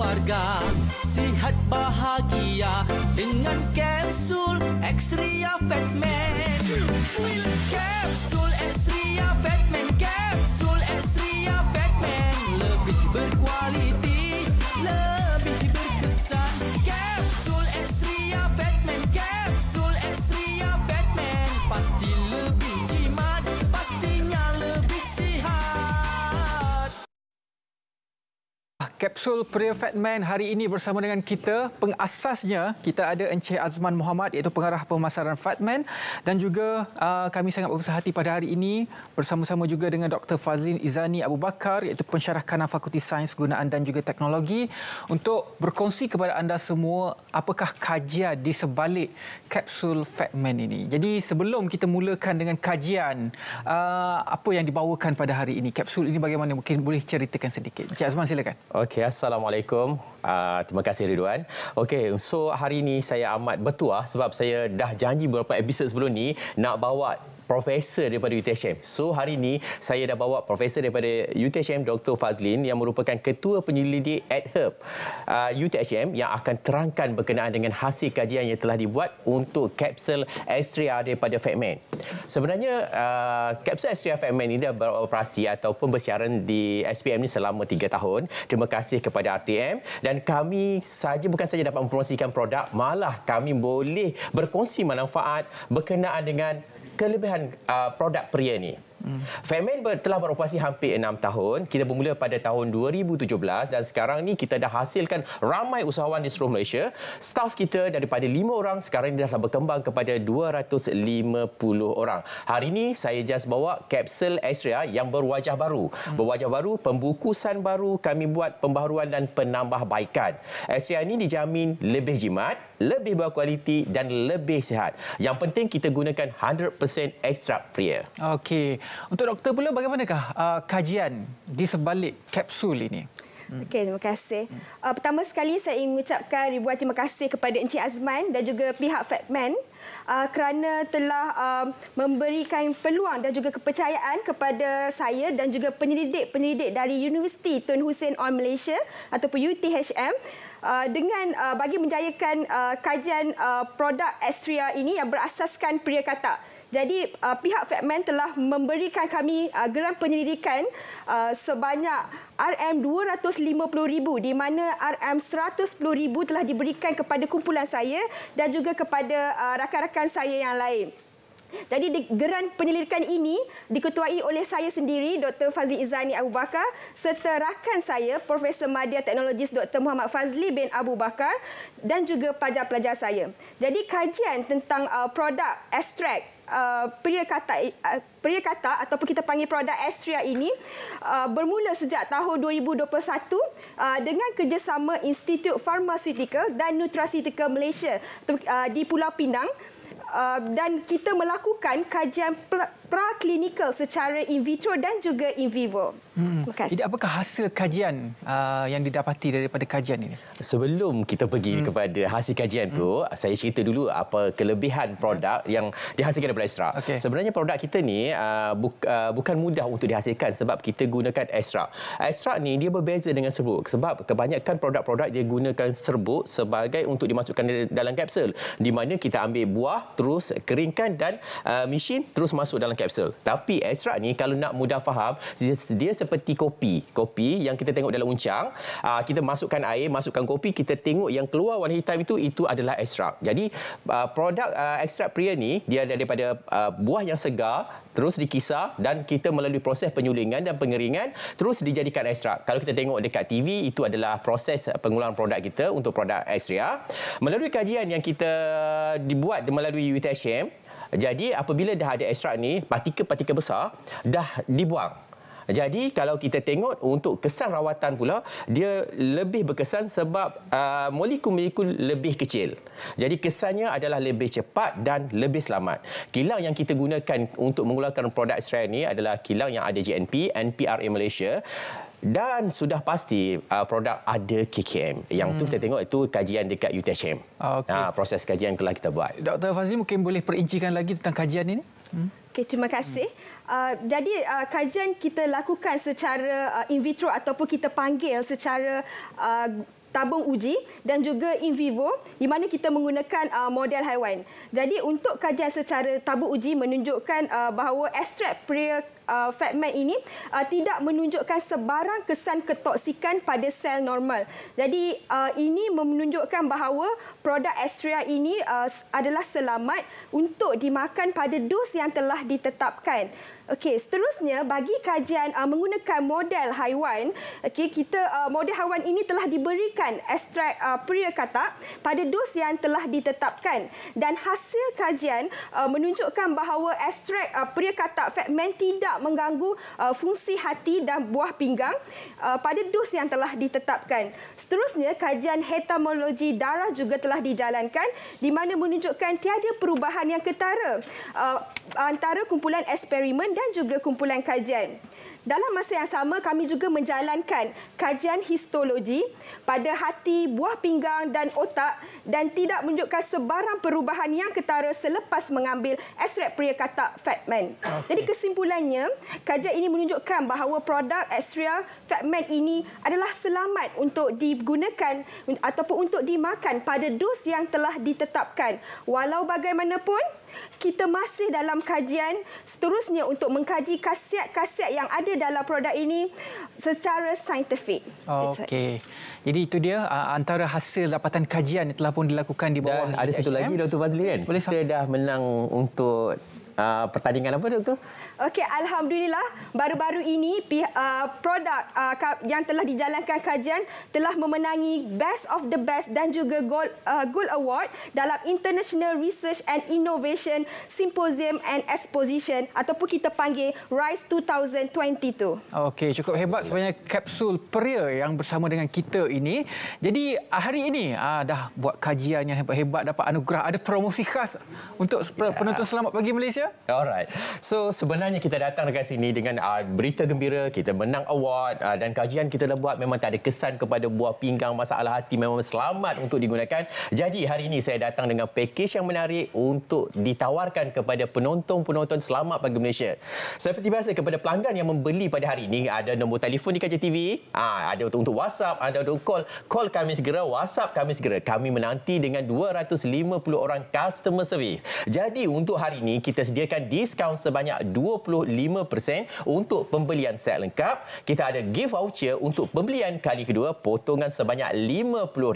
keluarga Sihat bahagia Dengan kapsul X-Ria Fatman Kapsul Kapsul Pria Fat Man hari ini bersama dengan kita. Pengasasnya, kita ada Encik Azman Muhammad iaitu pengarah pemasaran Fat Man. Dan juga uh, kami sangat berusaha hati pada hari ini bersama-sama juga dengan Dr. Fazlin Izani Abu Bakar iaitu pensyarah kanan Fakulti Sains Gunaan dan juga Teknologi untuk berkongsi kepada anda semua apakah kajian di sebalik Kapsul Fat Man ini. Jadi sebelum kita mulakan dengan kajian, uh, apa yang dibawakan pada hari ini? Kapsul ini bagaimana? Mungkin boleh ceritakan sedikit. Encik Azman silakan. Okay. Okey, assalamualaikum. Uh, terima kasih Ridwan. Okey, so hari ini saya amat bertuah sebab saya dah janji beberapa episod sebelum ni nak bawa profesor daripada UTHM. So hari ini saya dah bawa profesor daripada UTHM Dr. Fazlin yang merupakan ketua penyelidik at Herb uh, UTHM yang akan terangkan berkenaan dengan hasil kajian yang telah dibuat untuk kapsul Astria daripada Fatman. Sebenarnya uh, kapsul Astria Fatman ini dah beroperasi ataupun bersiaran di SPM ini selama 3 tahun. Terima kasih kepada RTM dan kami saja bukan saja dapat mempromosikan produk malah kami boleh berkongsi manfaat berkenaan dengan kelebihan uh, produk pria ni. Hmm. Femen telah beroperasi hampir enam tahun. Kita bermula pada tahun 2017 dan sekarang ni kita dah hasilkan ramai usahawan di seluruh Malaysia. Staff kita daripada lima orang sekarang ini dah berkembang kepada 250 orang. Hari ini saya just bawa kapsul Astria yang berwajah baru. Hmm. Berwajah baru, pembukusan baru, kami buat pembaharuan dan penambahbaikan. Astria ini dijamin lebih jimat, lebih berkualiti dan lebih sihat. Yang penting kita gunakan 100% ekstrak pria. Okey. Untuk doktor pula bagaimanakah uh, kajian di sebalik kapsul ini? Hmm. Okey, terima kasih. Hmm. Uh, pertama sekali saya ingin mengucapkan ribuan terima kasih kepada Encik Azman dan juga pihak Fatman uh, kerana telah uh, memberikan peluang dan juga kepercayaan kepada saya dan juga penyelidik-penyelidik dari Universiti Tun Hussein On Malaysia ataupun UTHM Uh, dengan uh, bagi menjayakan uh, kajian uh, produk Astria ini yang berasaskan Priya Katak. Jadi uh, pihak Fedman telah memberikan kami uh, geran penyelidikan uh, sebanyak RM250,000 di mana RM110,000 telah diberikan kepada kumpulan saya dan juga kepada uh, rakan-rakan saya yang lain. Jadi geran penyelidikan ini diketuai oleh saya sendiri Dr. Fazli Izani Abu Bakar serta rakan saya Profesor Madya Teknologis Dr. Muhammad Fazli bin Abu Bakar dan juga pelajar-pelajar saya. Jadi kajian tentang uh, produk extract uh, pria kata uh, ataupun kita panggil produk Astria ini uh, bermula sejak tahun 2021 uh, dengan kerjasama Institut Pharmaceutical dan Nutraceutical Malaysia uh, di Pulau Pinang. Uh, dan kita melakukan kajian praklinikal secara in vitro dan juga in vivo. Hmm. Jadi apakah hasil kajian uh, yang didapati daripada kajian ini? Sebelum kita pergi hmm. kepada hasil kajian hmm. tu, saya cerita dulu apa kelebihan produk hmm. yang dihasilkan daripada ekstrak. Okay. Sebenarnya produk kita ni uh, buka, uh, bukan mudah untuk dihasilkan sebab kita gunakan ekstrak. Ekstrak ni dia berbeza dengan serbuk sebab kebanyakan produk-produk dia gunakan serbuk sebagai untuk dimasukkan dalam kapsul di mana kita ambil buah terus keringkan dan uh, mesin terus masuk dalam Kapsul. Tapi ekstrak ni kalau nak mudah faham, dia, seperti kopi. Kopi yang kita tengok dalam uncang, ah, kita masukkan air, masukkan kopi, kita tengok yang keluar warna hitam itu, itu adalah ekstrak. Jadi ah, produk uh, ah, ekstrak pria ni, dia daripada uh, buah yang segar, terus dikisar dan kita melalui proses penyulingan dan pengeringan terus dijadikan ekstrak. Kalau kita tengok dekat TV itu adalah proses pengulangan produk kita untuk produk Astria. Melalui kajian yang kita dibuat melalui UTHM, jadi apabila dah ada ekstrak ni, partikel-partikel besar dah dibuang. Jadi kalau kita tengok untuk kesan rawatan pula dia lebih berkesan sebab uh, molekul-molekul lebih kecil. Jadi kesannya adalah lebih cepat dan lebih selamat. Kilang yang kita gunakan untuk mengeluarkan produk Israel ini adalah kilang yang ada GNP, NPRA Malaysia dan sudah pasti uh, produk ada KKM. Yang hmm. tu kita tengok itu kajian dekat UTHM. Ah, okay. Uh, ah, proses kajian telah kita buat. Dr. Fazli mungkin boleh perincikan lagi tentang kajian ini? Hmm. Okay, terima kasih. Hmm. Uh, jadi uh, kajian kita lakukan secara uh, in vitro ataupun kita panggil secara uh, tabung uji dan juga in vivo di mana kita menggunakan uh, model haiwan. Jadi untuk kajian secara tabung uji menunjukkan uh, bahawa ekstrak pria uh, FedMed ini uh, tidak menunjukkan sebarang kesan ketoksikan pada sel normal. Jadi uh, ini menunjukkan bahawa produk Astria ini uh, adalah selamat untuk dimakan pada dos yang telah ditetapkan. Okey, seterusnya bagi kajian uh, menggunakan model haiwan, okey kita uh, model haiwan ini telah diberikan ekstrak uh, pria katak pada dos yang telah ditetapkan dan hasil kajian uh, menunjukkan bahawa ekstrak uh, pria katak fatman tidak mengganggu uh, fungsi hati dan buah pinggang uh, pada dos yang telah ditetapkan. Seterusnya, kajian hetamologi darah juga telah dijalankan di mana menunjukkan tiada perubahan yang ketara uh, antara kumpulan eksperimen dan juga kumpulan kajian. Dalam masa yang sama, kami juga menjalankan kajian histologi pada hati, buah pinggang dan otak dan tidak menunjukkan sebarang perubahan yang ketara selepas mengambil ekstrak priya katak Fatman. Okay. Jadi kesimpulannya, sebenarnya kajian ini menunjukkan bahawa produk Astria Fatman ini adalah selamat untuk digunakan ataupun untuk dimakan pada dos yang telah ditetapkan. Walau bagaimanapun, kita masih dalam kajian seterusnya untuk mengkaji khasiat-khasiat yang ada dalam produk ini secara saintifik. Okey. Jadi itu dia uh, antara hasil dapatan kajian yang telah pun dilakukan di bawah. Dan ada satu lagi Dr. Fazli kan? Boleh kita dah menang untuk Uh, pertandingan apa tu? Okey, alhamdulillah baru-baru ini uh, produk uh, yang telah dijalankan kajian telah memenangi Best of the Best dan juga Gold uh, Gold Award dalam International Research and Innovation. Exhibition, Symposium and Exposition ataupun kita panggil RISE 2022. Okey, cukup hebat sebenarnya kapsul peria yang bersama dengan kita ini. Jadi hari ini aa, ah, dah buat kajian yang hebat-hebat, dapat anugerah. Ada promosi khas untuk yeah. penonton Selamat Pagi Malaysia? Alright. So sebenarnya kita datang dekat sini dengan aa, ah, berita gembira, kita menang award aa, ah, dan kajian kita dah buat memang tak ada kesan kepada buah pinggang masalah hati. Memang selamat untuk digunakan. Jadi hari ini saya datang dengan pakej yang menarik untuk di ditawarkan kepada penonton-penonton Selamat Pagi Malaysia. Seperti biasa kepada pelanggan yang membeli pada hari ini ada nombor telefon di Kaca TV, ha, ada untuk, untuk WhatsApp, ada untuk call. Call kami segera, WhatsApp kami segera. Kami menanti dengan 250 orang customer service. Jadi untuk hari ini kita sediakan diskaun sebanyak 25% untuk pembelian set lengkap. Kita ada gift voucher untuk pembelian kali kedua potongan sebanyak RM50.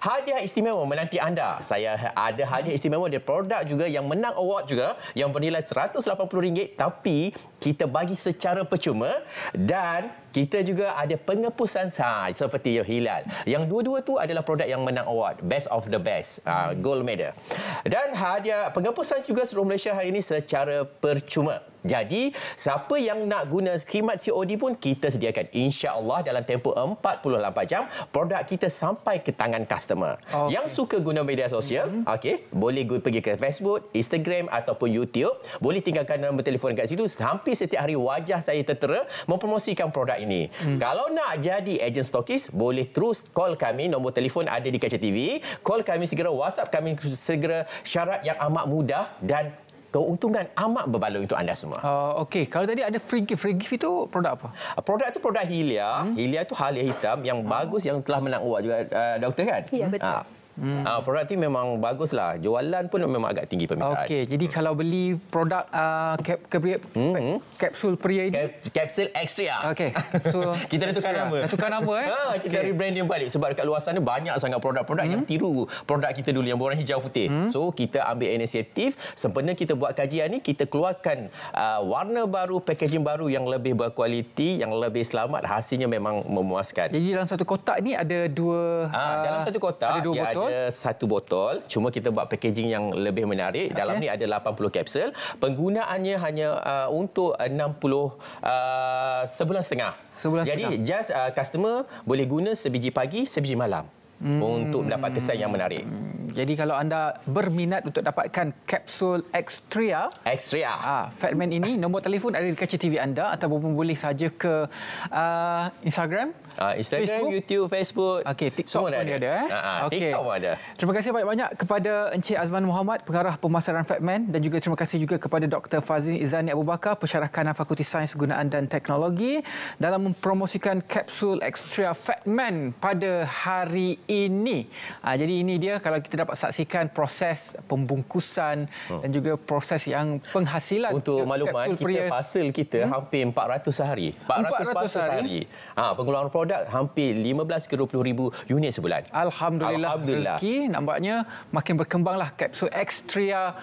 Hadiah istimewa menanti anda. Saya ada hadiah istimewa dari produk juga yang menang award juga yang bernilai RM180 tapi kita bagi secara percuma dan kita juga ada pengepusan ha, seperti yang Hilal. Yang dua-dua tu adalah produk yang menang award. Best of the best. Ha, gold medal. Dan hadiah pengepusan juga seluruh Malaysia hari ini secara percuma. Jadi siapa yang nak guna skimat COD pun kita sediakan insya-Allah dalam tempoh 48 jam produk kita sampai ke tangan customer. Okay. Yang suka guna media sosial, mm-hmm. okey, boleh go pergi ke Facebook, Instagram ataupun YouTube, boleh tinggalkan nombor telefon kat situ Hampir setiap hari wajah saya tertera mempromosikan produk ini. Mm. Kalau nak jadi agent stokis, boleh terus call kami, nombor telefon ada di kaca TV, call kami segera WhatsApp kami segera syarat yang amat mudah dan keuntungan amat berbaloi untuk anda semua. Uh, Okey, kalau tadi ada free gift, free gift itu produk apa? Uh, produk itu produk Hilia. Hmm? Hilia itu halia hitam yang uh. bagus yang telah menang uang juga uh, doktor kan? Ya, yeah, hmm? betul. Uh. Hmm. Uh, produk ti memang bagus lah. Jualan pun memang agak tinggi permintaan. Okey, jadi hmm. kalau beli produk uh, ah, kap, kap, kap, hmm. kapsul pria ini. Kap, kapsul Xtria. Ah. Okey. So, kita dah tukar nama. Dah tukar nama eh. Ha, kita okay. rebranding balik sebab dekat luar sana banyak sangat produk-produk hmm. yang tiru produk kita dulu yang warna hijau putih. Hmm. So, kita ambil inisiatif sempena kita buat kajian ni kita keluarkan uh, warna baru, packaging baru yang lebih berkualiti, yang lebih selamat. Hasilnya memang memuaskan. Jadi dalam satu kotak ni ada dua ha, dalam satu kotak ada dua botol. Ada ada satu botol cuma kita buat packaging yang lebih menarik okay. dalam ni ada 80 kapsul penggunaannya hanya uh, untuk 60 uh, uh, sebulan setengah sebulan jadi setengah. just uh, customer boleh guna sebiji pagi sebiji malam hmm. untuk mendapat kesan yang menarik. Hmm, jadi kalau anda berminat untuk dapatkan kapsul Extria, Extria. Ah, Fatman ini nombor telefon ada di kaca TV anda atau boleh saja ke uh, Instagram, uh, Instagram, Facebook. YouTube, Facebook. Okey, TikTok Semua pun ada. ada eh? uh-huh, ah, okay. TikTok pun ada. Terima kasih banyak-banyak kepada Encik Azman Muhammad, pengarah pemasaran Fatman dan juga terima kasih juga kepada Dr. Fazlin Izani Abu Bakar, pensyarah kanan Fakulti Sains Gunaan dan Teknologi dalam mempromosikan kapsul Extria Fatman pada hari ini. Uh, jadi ini dia kalau kita dapat saksikan proses pembungkusan hmm. dan juga proses yang penghasilan. Untuk maklumat, kita Pria. pasal kita hmm? hampir 400 sehari. 400, 400 pasal sehari. sehari. Ha, pengeluaran produk hampir 15 ke 20 ribu unit sebulan. Alhamdulillah. Alhamdulillah. Rezeki nampaknya makin berkembanglah kapsul Xtria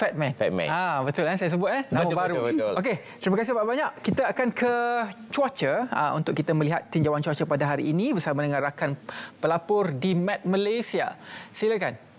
Fat Man. Fat Man. Ah, betul kan eh? saya sebut eh? Nama betul, baru. Betul, betul. Okey, terima kasih banyak-banyak. Kita akan ke cuaca uh, untuk kita melihat tinjauan cuaca pada hari ini bersama dengan rakan pelapor di Met Malaysia. Silakan.